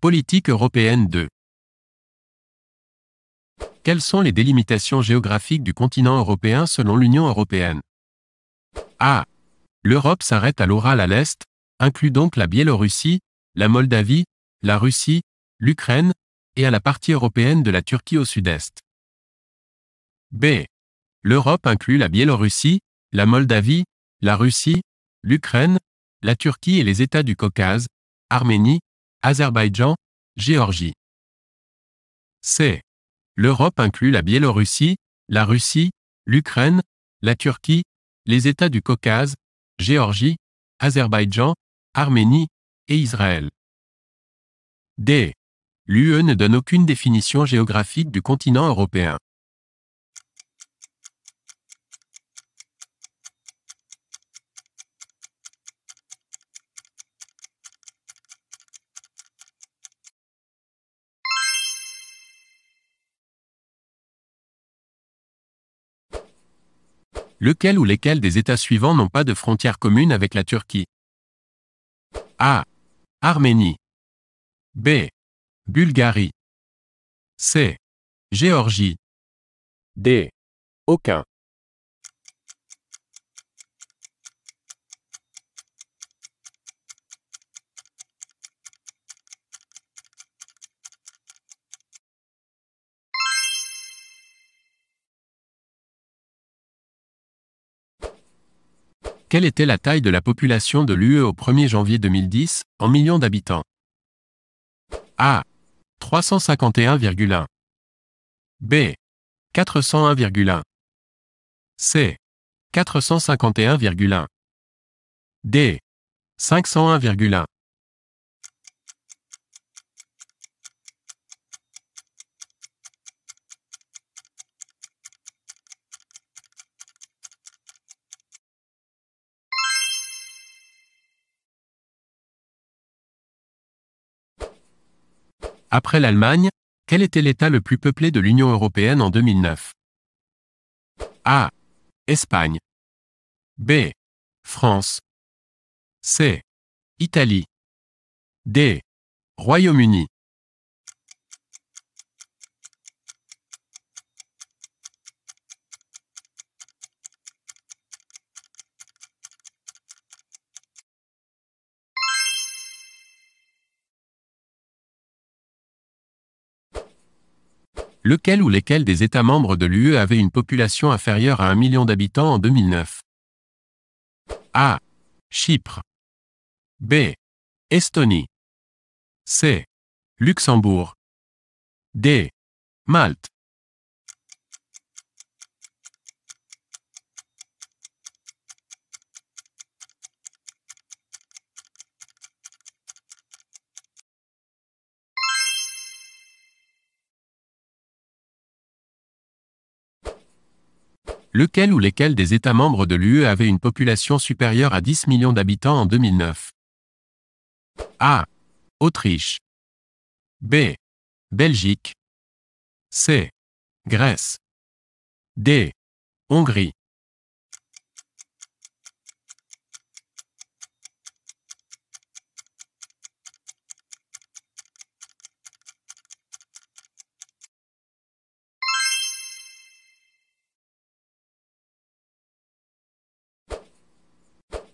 Politique européenne 2 Quelles sont les délimitations géographiques du continent européen selon l'Union européenne A. L'Europe s'arrête à l'oral à l'est, inclut donc la Biélorussie, la Moldavie, la Russie, l'Ukraine, et à la partie européenne de la Turquie au sud-est. B. L'Europe inclut la Biélorussie, la Moldavie, la Russie, l'Ukraine, la Turquie et les États du Caucase, Arménie, Azerbaïdjan, Géorgie. C. L'Europe inclut la Biélorussie, la Russie, l'Ukraine, la Turquie, les États du Caucase, Géorgie, Azerbaïdjan, Arménie et Israël. D. L'UE ne donne aucune définition géographique du continent européen. lequel ou lesquels des États suivants n'ont pas de frontières communes avec la Turquie. A. Arménie. B. Bulgarie. C. Géorgie. D. Aucun. Quelle était la taille de la population de l'UE au 1er janvier 2010, en millions d'habitants A. 351,1 B. 401,1 C. 451,1 D. 501,1 Après l'Allemagne, quel était l'État le plus peuplé de l'Union européenne en 2009 A. Espagne. B. France. C. Italie. D. Royaume-Uni. lequel ou lesquels des États membres de l'UE avaient une population inférieure à un million d'habitants en 2009. A. Chypre. B. Estonie. C. Luxembourg. D. Malte. lequel ou lesquels des États membres de l'UE avaient une population supérieure à 10 millions d'habitants en 2009. A. Autriche. B. Belgique. C. Grèce. D. Hongrie.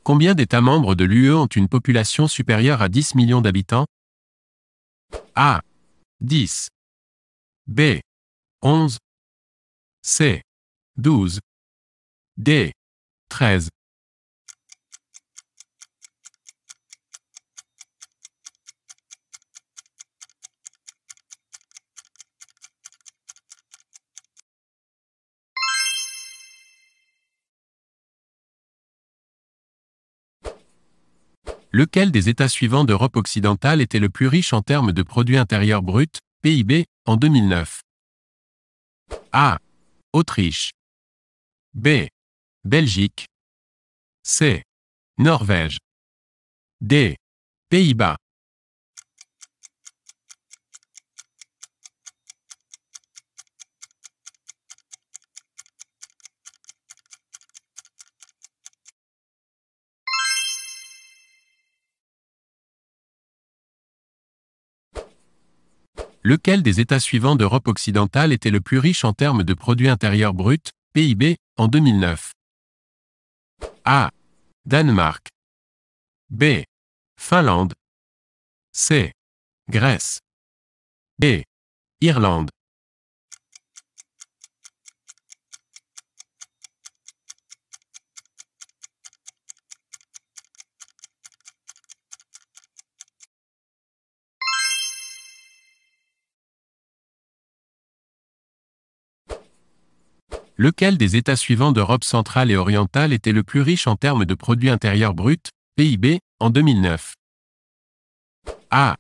Combien d'États membres de l'UE ont une population supérieure à 10 millions d'habitants A. 10. B. 11. C. 12. D. 13. lequel des États suivants d'Europe occidentale était le plus riche en termes de produit intérieur brut, PIB, en 2009 A. Autriche. B. Belgique. C. Norvège. D. Pays-Bas. lequel des États suivants d'Europe occidentale était le plus riche en termes de produit intérieur brut, PIB, en 2009 A. Danemark. B. Finlande. C. Grèce. D. Irlande. lequel des États suivants d'Europe centrale et orientale était le plus riche en termes de produits intérieurs bruts, PIB, en 2009 A.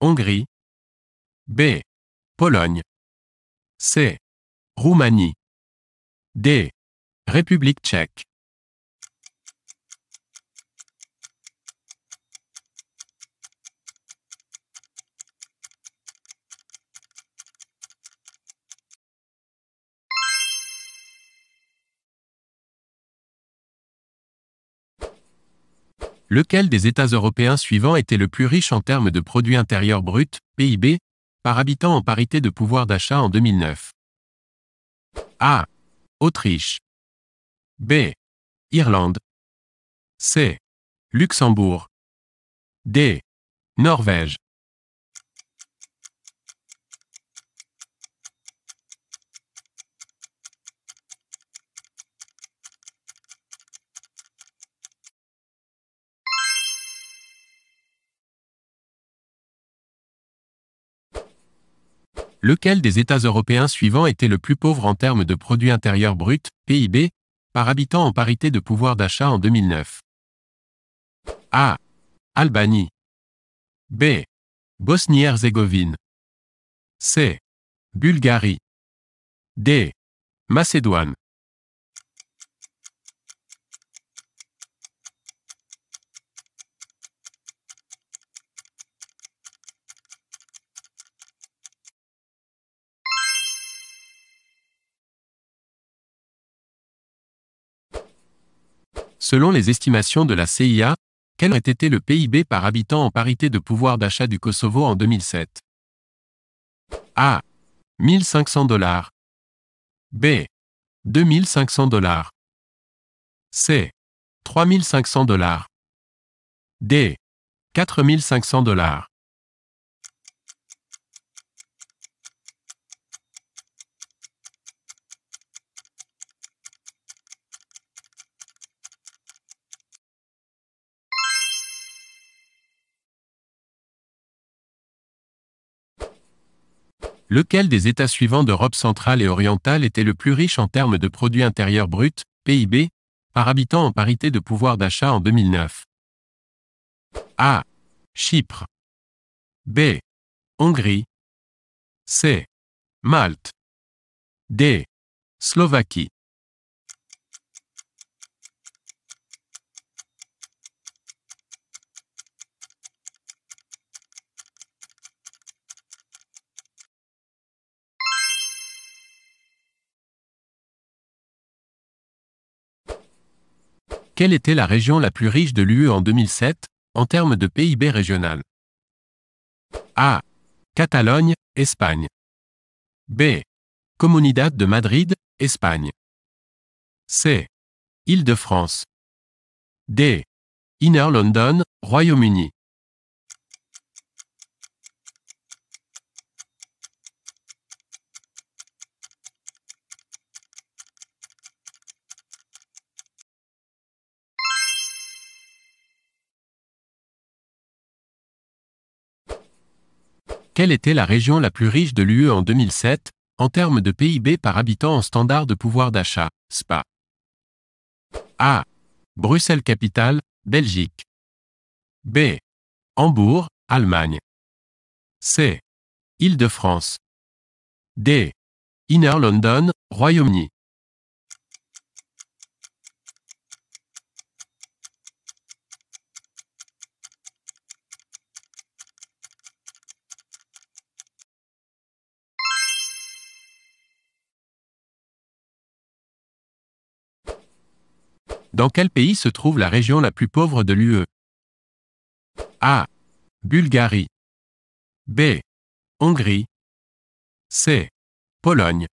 Hongrie B. Pologne C. Roumanie D. République tchèque lequel des États européens suivants était le plus riche en termes de produit intérieur brut, PIB, par habitant en parité de pouvoir d'achat en 2009 A. Autriche. B. Irlande. C. Luxembourg. D. Norvège. lequel des États européens suivants était le plus pauvre en termes de produit intérieur brut, PIB, par habitant en parité de pouvoir d'achat en 2009 A. Albanie B. Bosnie-Herzégovine C. Bulgarie D. Macédoine Selon les estimations de la CIA, quel aurait été le PIB par habitant en parité de pouvoir d'achat du Kosovo en 2007 A. 1500 dollars. B. 2500 dollars. C. 3500 dollars. D. 4500 dollars. Lequel des États suivants d'Europe centrale et orientale était le plus riche en termes de produits intérieurs bruts, PIB, par habitant en parité de pouvoir d'achat en 2009 A. Chypre. B. Hongrie. C. Malte. D. Slovaquie. Quelle était la région la plus riche de l'UE en 2007, en termes de PIB régional A. Catalogne, Espagne. B. Comunidad de Madrid, Espagne. C. Île-de-France. D. Inner London, Royaume-Uni. Quelle était la région la plus riche de l'UE en 2007, en termes de PIB par habitant en standard de pouvoir d'achat, SPA A. Bruxelles capitale, Belgique. B. Hambourg, Allemagne. C. Île-de-France. D. Inner London, Royaume-Uni. Dans quel pays se trouve la région la plus pauvre de l'UE A. Bulgarie. B. Hongrie. C. Pologne.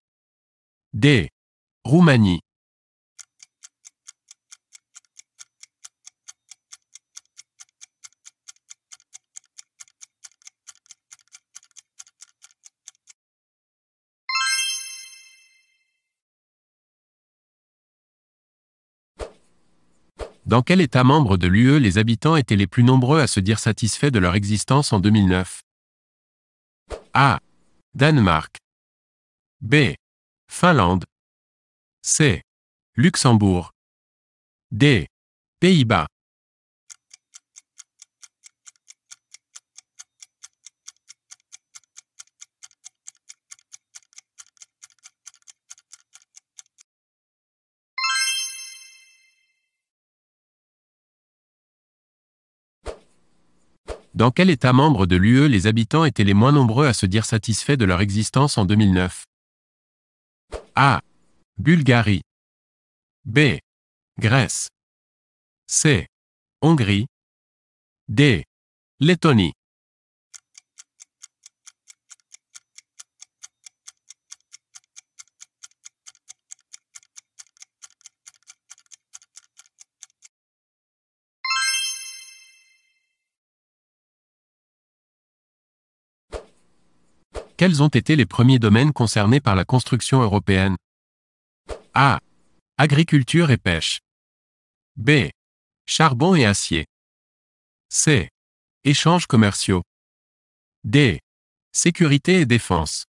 D. Roumanie. Dans quel État membre de l'UE les habitants étaient les plus nombreux à se dire satisfaits de leur existence en 2009 A. Danemark. B. Finlande. C. Luxembourg. D. Pays-Bas. Dans quel État membre de l'UE les habitants étaient les moins nombreux à se dire satisfaits de leur existence en 2009 A. Bulgarie. B. Grèce. C. Hongrie. D. Lettonie. Quels ont été les premiers domaines concernés par la construction européenne A. Agriculture et pêche. B. Charbon et acier. C. Échanges commerciaux. D. Sécurité et défense.